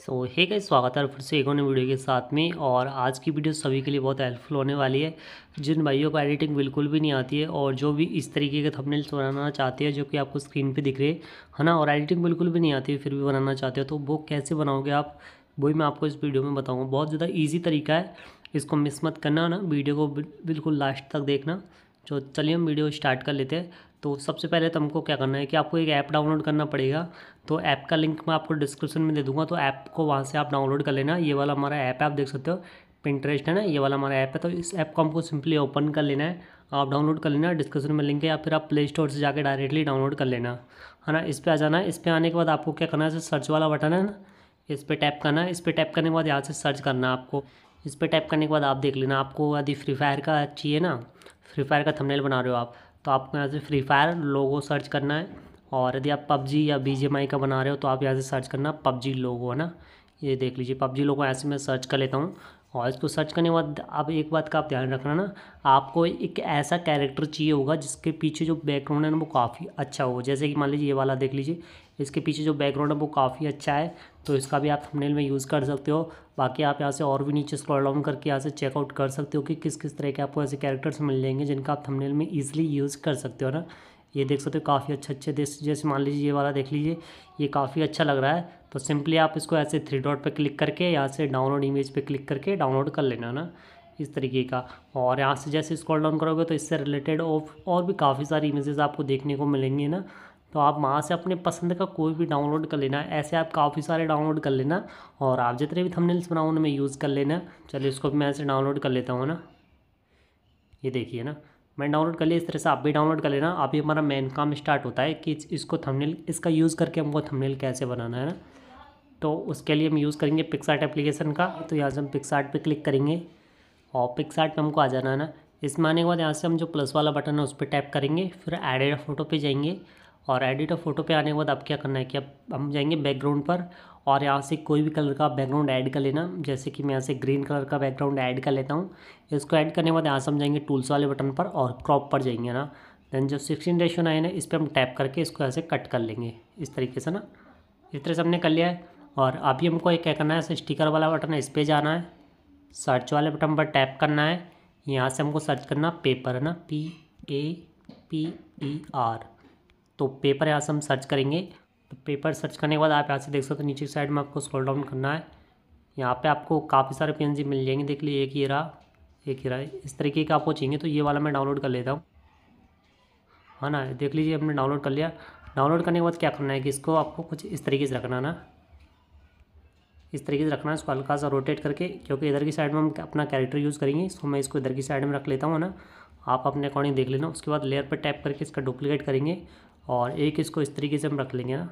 सो hey guys स्वागत है फिर से एक और वीडियो के साथ में और आज की वीडियो सभी के लिए बहुत हेल्पफुल होने वाली है जिन भाइयों को एडिटिंग बिल्कुल भी नहीं आती है और जो भी इस तरीके के थंबनेल्स बनाना चाहते हैं जो कि आपको स्क्रीन पे दिख रहे है ना और एडिटिंग बिल्कुल भी नहीं आती है फिर भी बनाना चाहते हो तो वो कैसे बनाओगे आप वही मैं आपको इस वीडियो में बताऊँगा बहुत ज़्यादा ईजी तरीका है इसको मिस मत करना ना वीडियो को बिल्कुल लास्ट तक देखना तो चलिए हम वीडियो स्टार्ट कर लेते हैं तो सबसे पहले तो हमको क्या करना है कि आपको एक ऐप डाउनलोड करना पड़ेगा तो ऐप का लिंक मैं आपको डिस्क्रिप्शन में दे दूंगा तो ऐप को वहाँ से आप डाउनलोड कर लेना ये वाला हमारा ऐप है आप देख सकते हो पिंटरेस्ट है ना ये वाला हमारा ऐप है तो इस ऐप को हमको सिंपली ओपन कर लेना है आप डाउनलोड कर लेना डिस्क्रिप्शन में लिंक है या फिर आप प्ले स्टोर से जाकर डायरेक्टली डाउनलोड कर लेना है ना इस पर आ जाना है इस पर आने के बाद आपको क्या करना है सर्च वाला बटन है ना इस पर टैप करना है इस पर टैप करने के बाद यहाँ से सर्च करना है आपको इस पर टैप करने के बाद आप देख लेना आपको यदि फ्री फायर का चाहिए ना फ्री फायर का थंबनेल बना रहे हो आप तो आपको यहाँ से फ्री फायर लोगो सर्च करना है और यदि आप पबजी या बी का बना रहे हो तो आप यहाँ से सर्च करना पबजी लोगो है ना ये देख लीजिए पबजी लोगो ऐसे मैं सर्च कर लेता हूँ और इसको सर्च करने के बाद आप एक बात का आप ध्यान रखना ना आपको एक ऐसा कैरेक्टर चाहिए होगा जिसके पीछे जो बैकग्राउंड है ना वो काफ़ी अच्छा हो जैसे कि मान लीजिए ये वाला देख लीजिए इसके पीछे जो बैकग्राउंड है वो काफ़ी अच्छा है तो इसका भी आप थंबनेल में यूज़ कर सकते हो बाकी आप यहाँ से और भी नीचे स्क्रॉल डाउन करके यहाँ से चेकआउट कर सकते हो कि किस किस तरह के आपको ऐसे कैरेक्टर्स मिल जाएंगे जिनका आप थंबनेल में ईजिली यूज़ कर सकते हो ना ये देख सकते हो काफ़ी अच्छे अच्छे देश जैसे मान लीजिए ये वाला देख लीजिए ये काफ़ी अच्छा लग रहा है तो सिंपली आप इसको ऐसे थ्री डॉट पर क्लिक करके यहाँ से डाउनलोड इमेज पर क्लिक करके डाउनलोड कर लेना ना इस तरीके का और यहाँ से जैसे स्क्रॉल डाउन करोगे तो इससे रिलेटेड और भी काफ़ी सारी इमेजेस आपको देखने को मिलेंगे ना तो आप वहाँ से अपने पसंद का कोई भी डाउनलोड कर लेना ऐसे आप काफ़ी सारे डाउनलोड कर लेना और आप जितने भी थंबनेल्स बनाओ उनमें यूज़ कर लेना चलिए इसको भी मैं ऐसे डाउनलोड कर लेता हूँ ना ये देखिए ना मैं डाउनलोड कर लिया इस तरह से आप भी डाउनलोड कर लेना अभी हमारा मेन काम स्टार्ट होता है कि इसको थंबनेल इसका यूज़ करके हमको थंबनेल कैसे बनाना है ना तो उसके लिए हम यूज़ करेंगे पिक्सार्ट एप्लीकेशन का तो यहाँ से हम पिक्सार्ट पे क्लिक करेंगे और पिक्सार्ट पे हमको आ जाना है ना इसमें आने के बाद यहाँ से हम जो प्लस वाला बटन है उस पर टैप करेंगे फिर एडेड फोटो पे जाएंगे और एडिट और फोटो पे आने के बाद आप क्या करना है कि अब हम जाएंगे बैकग्राउंड पर और यहाँ से कोई भी कलर का बैकग्राउंड ऐड कर लेना जैसे कि मैं यहाँ से ग्रीन कलर का बैकग्राउंड ऐड कर लेता हूँ इसको ऐड करने के बाद यहाँ से हम जाएंगे टूल्स वाले बटन पर और क्रॉप पर जाएंगे ना देन जो सिक्सटीन रेशन आए ना इस पर हम टैप करके इसको ऐसे कट कर लेंगे इस तरीके से ना इस तरह से हमने कर लिया है और अभी हमको एक क्या करना है ऐसे स्टिकर वाला बटन है इस पर जाना है सर्च वाले बटन पर टैप करना है यहाँ से हमको सर्च करना पेपर है ना P A P E R तो पेपर यहाँ से हम सर्च करेंगे तो पेपर सर्च करने के बाद आप यहाँ से देख सकते हो नीचे साइड में आपको स्क्रॉल डाउन करना है यहाँ पे आपको काफ़ी सारे पी मिल जाएंगे देख लीजिए एक ही रहा एक ही रहा इस तरीके का आपको चाहिए तो ये वाला मैं डाउनलोड कर लेता हूँ है हाँ ना देख लीजिए हमने डाउनलोड कर लिया डाउनलोड करने के बाद क्या करना है कि इसको आपको कुछ इस तरीके से रखना ना इस तरीके से रखना है इसको हल्का सा रोटेट करके क्योंकि इधर की साइड में हम अपना कैरेक्टर यूज़ करेंगे सो मैं इसको इधर की साइड में रख लेता हूँ ना आप अपने अकॉर्डिंग देख लेना उसके बाद लेयर पर टैप करके इसका डुप्लीकेट करेंगे और एक इसको इस तरीके से हम रख लेंगे ना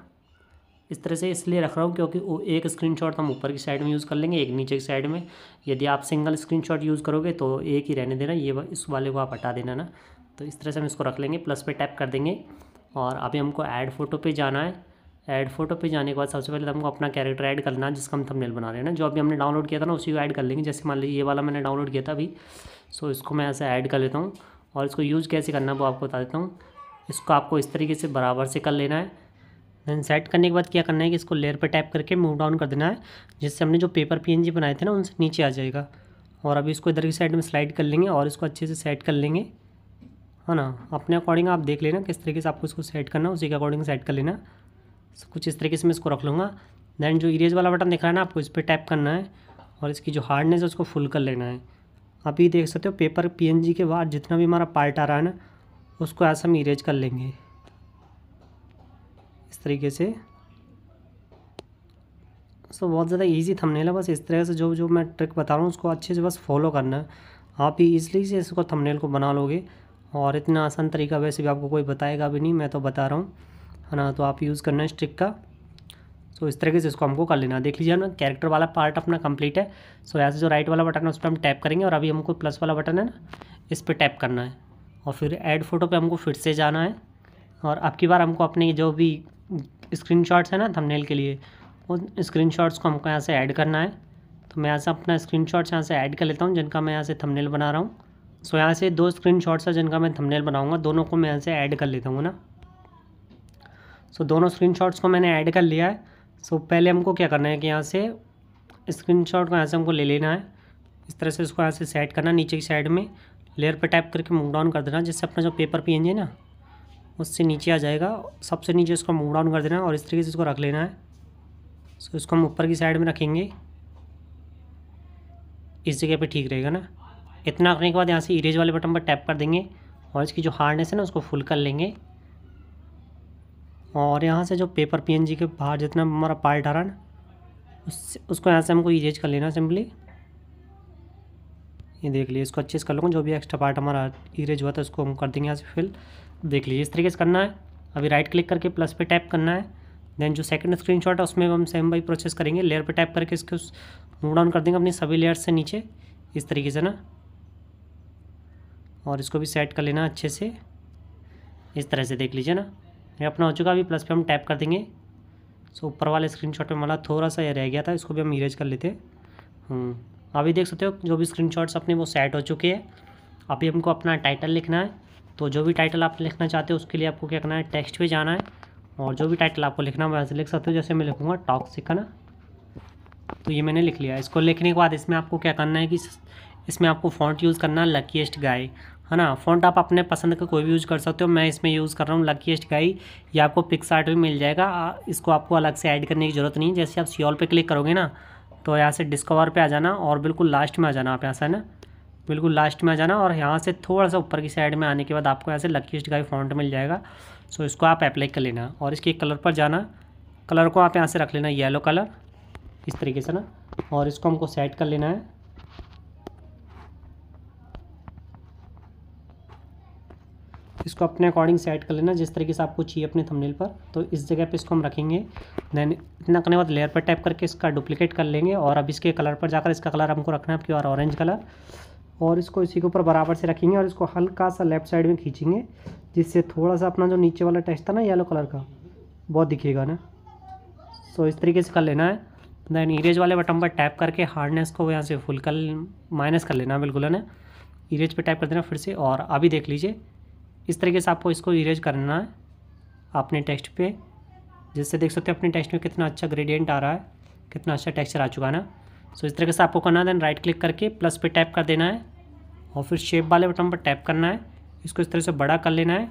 इस तरह से इसलिए रख रहा हूँ क्योंकि एक स्क्रीनशॉट हम ऊपर की साइड में यूज़ कर लेंगे एक नीचे की साइड में यदि आप सिंगल स्क्रीनशॉट यूज़ करोगे तो एक ही रहने देना ये इस वाले को आप हटा देना ना तो इस तरह से हम इसको रख लेंगे प्लस पे टैप कर देंगे और अभी हमको ऐड फोटो पे जाना है ऐड फोटो पे जाने के बाद सबसे पहले तो हमको अपना कैरेक्टर ऐड करना है जिसका हम थंबनेल बना रहे हैं ना जो अभी हमने डाउनलोड किया था ना उसी को ऐड कर लेंगे जैसे मान लीजिए ये वाला मैंने डाउनलोड किया था अभी सो इसको मैं ऐसे ऐड कर लेता हूँ और इसको यूज़ कैसे करना वो आपको बता देता हूँ इसको आपको इस तरीके से बराबर से कर लेना है देन सेट करने के बाद क्या करना है कि इसको लेयर पर टैप करके मूव डाउन कर देना है जिससे हमने जो पेपर पी बनाए थे ना उनसे नीचे आ जाएगा और अभी इसको इधर की साइड में स्लाइड कर लेंगे और इसको अच्छे से सेट कर लेंगे है ना अपने अकॉर्डिंग आप देख लेना किस तरीके से आपको इसको सेट करना उसी के अकॉर्डिंग सेट कर लेना कुछ इस तरीके से मैं इसको रख लूँगा देन जो इरेज वाला बटन दिख रहा है ना आपको इस पर टैप करना है और इसकी जो हार्डनेस है उसको फुल कर लेना है आप ये देख सकते हो पेपर पीएनजी के बाद जितना भी हमारा पार्ट आ रहा है ना उसको ऐसे हम इरेज कर लेंगे इस तरीके से सो so, बहुत ज़्यादा इजी थंबनेल है बस इस तरह से जो जो मैं ट्रिक बता रहा हूँ उसको अच्छे से बस फॉलो करना है आप ही इसलिए से इसको थंबनेल को बना लोगे और इतना आसान तरीका वैसे भी आपको कोई बताएगा भी नहीं मैं तो बता रहा हूँ है ना तो आप यूज़ करना है इस ट्रिक का सो so, इस तरीके से इसको हमको कर लेना देख लीजिए ना कैरेक्टर वाला पार्ट अपना कंप्लीट है सो so, ऐसे जो राइट वाला बटन है उस पर हम टैप करेंगे और अभी हमको प्लस वाला बटन है ना इस पर टैप करना है और फिर ऐड फ़ोटो पे हमको फिर से जाना है और अब की बार हमको अपने जो भी स्क्रीन शॉट्स हैं ना थंबनेल के लिए उन स्क्रीन शॉट्स को हमको यहाँ से ऐड करना है तो मैं यहाँ से अपना स्क्रीन शॉट्स यहाँ से ऐड कर लेता हूँ जिनका मैं यहाँ से थमनेल बना रहा हूँ सो यहाँ से दो स्क्रीन शॉट्स है जिनका मैं थमनेल बनाऊँगा दोनों को मैं यहाँ से ऐड कर लेता हूँ ना सो दोनों स्क्रीन को मैंने ऐड कर लिया है सो पहले हमको क्या करना है कि यहाँ से स्क्रीन को यहाँ से हमको ले लेना है इस तरह से इसको यहाँ से सेट करना नीचे की साइड में लेयर पे टाइप करके मूव डाउन कर देना जिससे अपना जो पेपर पी है ना उससे नीचे आ जाएगा सबसे नीचे इसको मूव डाउन कर देना और इस तरीके से इसको रख लेना है सो इसको हम ऊपर की साइड में रखेंगे इस जगह पे ठीक रहेगा ना इतना करने के बाद यहाँ से इरेज वाले बटन पर टैप कर देंगे और इसकी जो हार्डनेस है ना उसको फुल कर लेंगे और यहाँ से जो पेपर पीएनजी के बाहर जितना हमारा पार्ट आ रहा है ना उस उसको यहाँ से हमको इरेज कर लेना सिंपली ये देख लीजिए इसको अच्छे से कर लूँगा जो भी एक्स्ट्रा पार्ट हमारा इरेज हुआ था उसको हम कर देंगे यहाँ से फिल देख लीजिए इस तरीके से करना है अभी राइट क्लिक करके प्लस पे टैप करना है देन जो सेकंड स्क्रीनशॉट है उसमें हम सेम बाई प्रोसेस करेंगे लेयर पे टैप करके इसको मूव डाउन कर देंगे अपनी सभी लेयर से नीचे इस तरीके से ना और इसको भी सेट कर लेना अच्छे से इस तरह से देख लीजिए ना ये अपना हो चुका अभी प्लस पे हम टैप कर देंगे सो ऊपर वाले स्क्रीनशॉट में मतलब थोड़ा सा ये रह गया था इसको भी हम इरेज कर लेते हैं हम्म। अभी देख सकते हो जो भी शॉट्स अपने वो सेट हो चुके हैं अभी हमको अपना टाइटल लिखना है तो जो भी टाइटल आप लिखना चाहते हो उसके लिए आपको क्या करना है टेक्स्ट पे जाना है और जो भी टाइटल आपको लिखना है वैसे लिख सकते हो जैसे मैं लिखूँगा टॉक्सिक है ना तो ये मैंने लिख लिया इसको लिखने के बाद इसमें आपको क्या करना है कि इसमें आपको फ़ॉन्ट यूज़ करना है लकीस्ट गाय है ना फ़ॉन्ट आप अपने पसंद का कोई भी यूज़ कर सकते हो मैं इसमें यूज़ कर रहा हूँ लकीस्ट गाई ये आपको पिक्स आर्ट भी मिल जाएगा इसको आपको अलग से ऐड करने की ज़रूरत नहीं जैसे आप सियोल पर क्लिक करोगे ना तो यहाँ से डिस्कवर पे आ जाना और बिल्कुल लास्ट में आ जाना आप यहाँ से ना बिल्कुल लास्ट में आ जाना और यहाँ से थोड़ा सा ऊपर की साइड में आने के बाद आपको यहाँ से लकीस्ट गाई फॉन्ट मिल जाएगा सो इसको आप अप्लाई कर लेना और इसके कलर पर जाना कलर को आप यहाँ से रख लेना येलो कलर इस तरीके से ना और इसको हमको सेट कर लेना है इसको अपने अकॉर्डिंग सेट कर लेना जिस तरीके से आपको चाहिए अपने थंबनेल पर तो इस जगह पे इसको हम रखेंगे देन इतना करने के बाद लेयर पर टैप करके इसका डुप्लीकेट कर लेंगे और अब इसके कलर पर जाकर इसका कलर हमको रखना है आपकी और ऑरेंज कलर और इसको इसी के ऊपर बराबर से रखेंगे और इसको हल्का सा लेफ्ट साइड में खींचेंगे जिससे थोड़ा सा अपना जो नीचे वाला टेस्ट था ना येलो कलर का बहुत दिखेगा ना सो इस तरीके से कर लेना है देन इरेज वाले बटन पर टैप करके हार्डनेस को यहाँ से फुल कर माइनस कर लेना बिल्कुल है ना इरेज पर टैप कर देना फिर से और अभी देख लीजिए इस तरीके से आपको इसको इरेज करना है अपने टेक्स्ट पे जिससे देख सकते हो अपने टेक्स्ट में कितना अच्छा ग्रेडियंट आ रहा है कितना अच्छा टेक्स्चर आ चुका है ना सो इस तरीके से आपको करना है देन राइट क्लिक करके प्लस पे टैप कर देना है और फिर शेप वाले बटन पर टैप करना है इसको इस तरह से बड़ा कर लेना है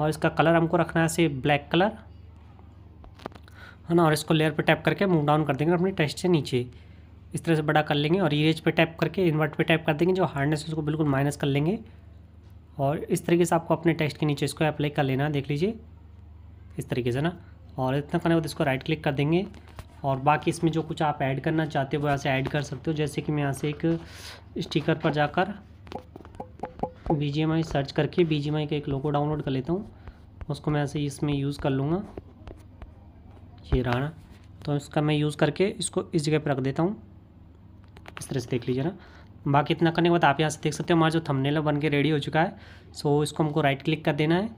और इसका कलर हमको रखना है से ब्लैक कलर है ना और इसको लेयर पर टैप करके मूव डाउन कर देंगे अपने टेक्स्ट से नीचे इस तरह से बड़ा कर लेंगे और इरेज पे टैप करके इन्वर्ट पे टैप कर देंगे जो हार्डनेस उसको बिल्कुल माइनस कर लेंगे और इस तरीके से आपको अपने टेक्स्ट के नीचे इसको अप्लाई कर लेना देख लीजिए इस तरीके से ना और इतना करने के बाद इसको राइट क्लिक कर देंगे और बाकी इसमें जो कुछ आप ऐड करना चाहते हो वो यहाँ से ऐड कर सकते हो जैसे कि मैं यहाँ से एक स्टिकर पर जाकर बी जी सर्च करके बी जी का एक लोगो डाउनलोड कर लेता हूँ उसको मैं ऐसे इसमें यूज़ कर लूँगा ये रहा तो इसका मैं यूज़ करके इसको इस जगह पर रख देता हूँ इस तरह से देख लीजिए ना बाकी इतना करने के बाद आप यहाँ से देख सकते हो हमारा जो थंबनेल बन के रेडी हो चुका है सो इसको हमको राइट क्लिक कर देना है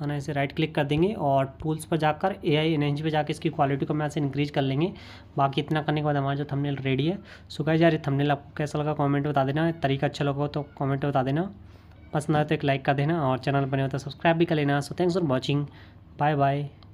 है ना इसे राइट क्लिक कर देंगे और टूल्स पर जाकर ए आई एनहेंस पर जाकर इसकी क्वालिटी को हम यहाँ से इंक्रीज कर लेंगे बाकी इतना करने के बाद हमारा जो थंबनेल रेडी है सो गाइस यार ये आपको कैसा लगा कॉमेंट बता देना तरीका अच्छा लगा तो कॉमेंट बता देना पसंद आए तो एक लाइक कर देना और चैनल बने होता तो सब्सक्राइब भी कर लेना so thanks for watching bye bye